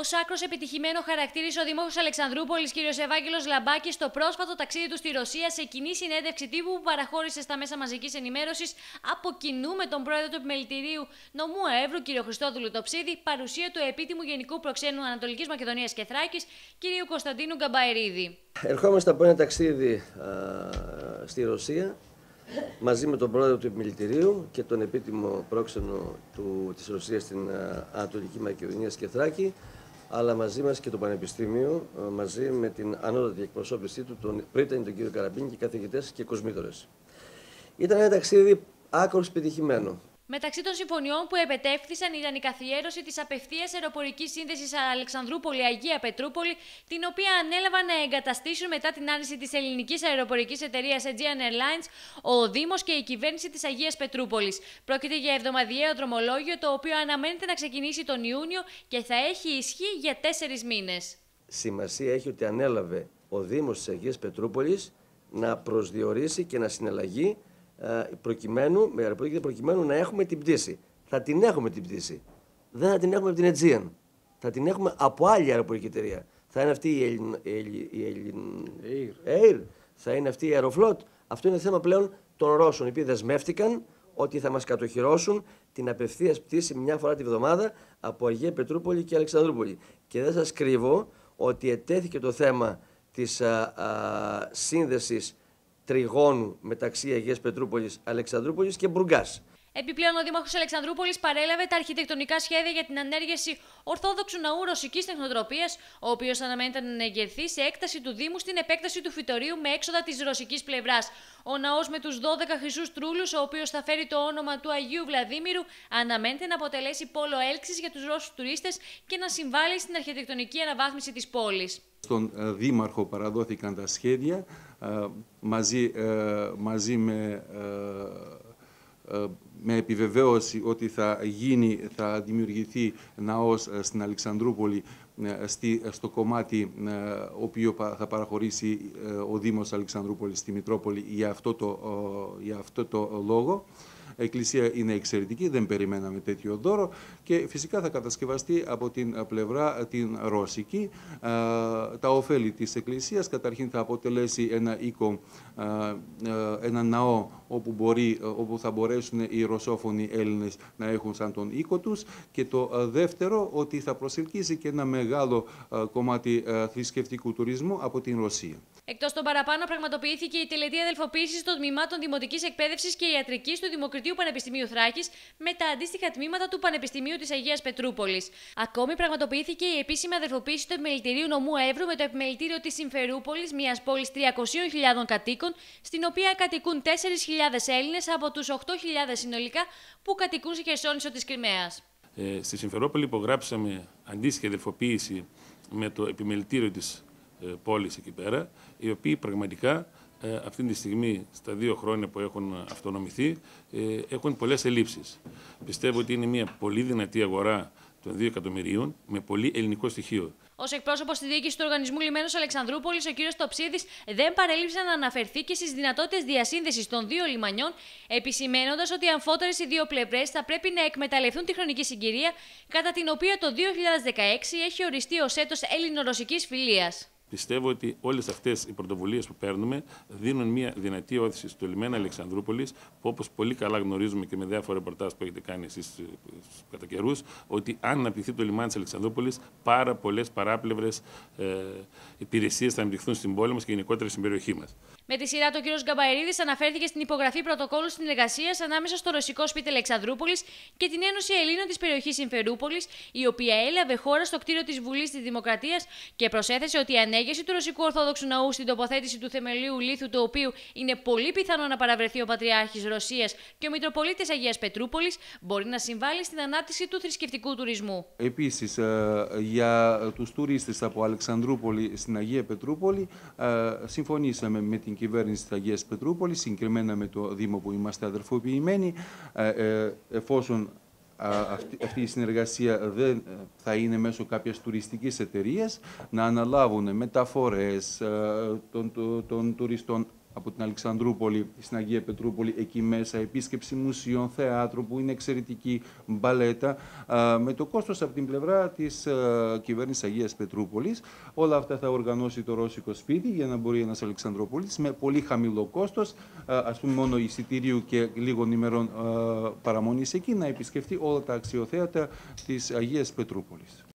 Ως άκρος επιτυχημένο χαρακτήρισε ο Δημόχο Αλεξανδρούπολης κ. Ευάγγελος Λαμπάκης στο πρόσφατο ταξίδι του στη Ρωσία σε κοινή συνέντευξη τύπου που παραχώρησε στα μέσα μαζικής ενημέρωσης από κοινού με τον πρόεδρο του Επιμελητηρίου Νομού Εύρου κ. Χριστόδουλου Τοψίδη, παρουσία του επίτιμου Γενικού Προξένου Ανατολικής Μακεδονίας και Θράκης κ. Κωνσταντίνου Γκαμπαερίδη. Ερχόμαστε από ένα ταξίδι α, στη Ρωσία μαζί με τον πρόεδρο του Επιμελητηρίου και τον επίτιμο πρόξενο του, Ρωσίας στην Ανατολική Μακεδονία Θράκη αλλά μαζί μας και το Πανεπιστήμιο, ε, μαζί με την ανώτατη εκπροσώπησή του, τον πρίτανη τον κύριο Καραμπίνη και καθηγητές και κοσμήτορε. Ήταν ένα ταξίδι άκρο πετυχημένο. Μεταξύ των συμφωνιών που επετέφθησαν ήταν η καθιέρωση της απευθείας αεροπορικής σύνδεσης Αλεξανδρούπολη Αγία Πετρούπολη, την οποία ανέλαβαν να εγκαταστήσουν μετά την άρνηση της ελληνικής αεροπορικής εταιρείας Aegean Airlines ο Δήμος και η κυβέρνηση της Αγίας Πετρούπολης. Πρόκειται για εβδομαδιαίο δρομολόγιο, το οποίο αναμένεται να ξεκινήσει τον Ιούνιο και θα έχει ισχύ για τέσσερις μήνες. Σημασία έχει ότι ανέλαβε ο Δήμος της Αγίας Πετρούπολης να προσδιορίσει και να συναλλαγεί ε, προκειμένου, με προκειμένου να έχουμε την πτήση. Θα την έχουμε την πτήση. Δεν θα την έχουμε από την Aegean. Θα την έχουμε από άλλη αεροπορική εταιρεία. Θα είναι αυτή η Έλλην. Ελλην... Air. Θα είναι αυτή η Aeroflot. Αυτό είναι θέμα πλέον των Ρώσων, οι οποίοι δεσμεύτηκαν ότι θα μας κατοχυρώσουν την απευθείας πτήση μια φορά τη βδομάδα από Αγία Πετρούπολη και Αλεξανδρούπολη. Και δεν σας κρύβω ότι ετέθηκε το θέμα της ε, ε, σύνδεσης τριγώνου μεταξύ Αγίας Πετρούπολης Αλεξανδρούπολης και Μπουργκάς. Επιπλέον, ο Δήμαρχος Αλεξανδρούπολης παρέλαβε τα αρχιτεκτονικά σχέδια για την ανέργεση Ορθόδοξου Ναού Ρωσικής Τεχνοτροπίας, ο οποίος αναμένεται να εγερθεί σε έκταση του Δήμου στην επέκταση του φυτορίου με έξοδα της ρωσικής πλευράς. Ο ναός με τους 12 χρυσούς τρούλους, ο οποίος θα φέρει το όνομα του Αγίου Βλαδίμηρου, αναμένεται να αποτελέσει πόλο έλξης για τους Ρώσους τουρίστες και να συμβάλλει στην αρχιτεκτονική αναβάθμιση της πόλης. Στον ε, Δήμαρχο παραδόθηκαν τα σχέδια ε, μαζί, ε, μαζί με, με επιβεβαίωση ότι θα, γίνει, θα δημιουργηθεί ναός στην Αλεξανδρούπολη στο κομμάτι οποίο θα παραχωρήσει ο Δήμος Αλεξανδρούπολης στη Μητρόπολη για αυτό το, για αυτό το λόγο εκκλησία είναι εξαιρετική, δεν περιμέναμε τέτοιο δώρο και φυσικά θα κατασκευαστεί από την πλευρά την ρώσικη. Τα ωφέλη της εκκλησίας καταρχήν θα αποτελέσει ένα οίκο, ε, ένα ναό όπου, μπορεί, όπου θα μπορέσουν οι ρωσόφωνοι Έλληνες να έχουν σαν τον οίκο τους και το δεύτερο ότι θα προσελκύσει και ένα μεγάλο κομμάτι θρησκευτικού τουρισμού από την Ρωσία. Εκτός των παραπάνω πραγματοποιήθηκε η τελετή αδελφοποίησης των τμήματων δημοτικής εκπαίδευσης και ιατρικής του Δημοκρατικού Πανεπιστημίου Θράκης με τα αντίστοιχα τμήματα του Πανεπιστημίου της Αγίας Πετρούπολης. Ακόμη πραγματοποιήθηκε η επίσημη αδερφοποίηση του Επιμελητηρίου Νομού Εύρου με το Επιμελητήριο της Συμφερούπολης, μιας πόλης 300.000 κατοίκων, στην οποία κατοικούν 4.000 Έλληνες από τους 8.000 συνολικά που κατοικούν στη χερσόνησο της Κρυμαίας. Ε, στη Συμφερόπολη υπογράψαμε αντίστοιχη αδερφοποίηση με το επιμελητήριο της ε, πόλης εκεί πέρα, οι οποίοι πραγματικά ε, αυτή τη στιγμή, στα δύο χρόνια που έχουν αυτονομηθεί, ε, έχουν πολλές ελλείψεις. Πιστεύω ότι είναι μια πολύ δυνατή αγορά των 2 εκατομμυρίων με πολύ ελληνικό στοιχείο. Ως εκπρόσωπος της διοίκησης του Οργανισμού Λιμένος Αλεξανδρούπολης, ο κ. Τοψίδης δεν παρέλειψε να αναφερθεί και στις δυνατότητες διασύνδεσης των δύο λιμανιών, επισημένοντας ότι αν αμφότερες οι δύο πλευρές θα πρέπει να εκμεταλλευτούν τη χρονική συγκυρία, κατά την οποία το 2016 έχει οριστεί ως έτος ελληνο-ρωσική φιλίας. Πιστεύω ότι όλες αυτές οι πρωτοβουλίες που παίρνουμε δίνουν μια δυνατή όθηση στο λιμένα Αλεξανδρούπολης, που όπως πολύ καλά γνωρίζουμε και με διάφορα ρεπορτάζ που έχετε κάνει εσείς ε, κατά καιρούς, ότι αν αναπτυχθεί το λιμάνι της Αλεξανδρούπολης, πάρα πολλές παράπλευρες ε, υπηρεσίες θα αναπτυχθούν στην πόλη μας και γενικότερα στην περιοχή μας. Με τη σειρά του, ο κ. Γκαμπαερίδης αναφέρθηκε στην υπογραφή πρωτοκόλλου συνεργασίας ανάμεσα στο Ρωσικό Σπίτι Αλεξανδρούπολη και την Ένωση Ελλήνων της περιοχής Συμφερούπολης, η οποία έλαβε χώρα στο κτίριο της Βουλής της Δημοκρατίας και προσέθεσε ότι η ανέγεση του Ρωσικού Ορθόδοξου Ναού στην τοποθέτηση του θεμελίου λίθου, το οποίο είναι πολύ πιθανό να παραβρεθεί ο Πατριάρχης Ρωσίας και ο Μητροπολίτης Αγίας Πετρούπολης, μπορεί να συμβάλλει στην ανάπτυξη του θρησκευτικού τουρισμού. Επίσης, ε, για τους τουρίστες από Αλεξανδρούπολη στην Αγία Πετρούπολη, ε, συμφωνήσαμε με την κυβέρνηση της Αγίας Πετρούπολης, συγκεκριμένα με το Δήμο που είμαστε αδερφοποιημένοι, ε, ε, εφόσον αυτή, η συνεργασία δεν ε, θα είναι μέσω κάποιας τουριστικής εταιρείας να αναλάβουν μεταφορές των τουριστών από την Αλεξανδρούπολη στην Αγία Πετρούπολη, εκεί μέσα, επίσκεψη μουσείων, θεάτρου που είναι εξαιρετική, μπαλέτα. Με το κόστος από την πλευρά της ε, κυβέρνησης Αγίας Πετρούπολης, όλα αυτά θα οργανώσει το Ρώσικο σπίτι για να μπορεί ένας Αλεξανδρούπολης, με πολύ χαμηλό κόστος, ε, ας πούμε μόνο εισιτηρίου και λίγων ημερών ε, παραμονής εκεί, να επισκεφτεί όλα τα αξιοθέατα της Αγίας Πετρούπολης.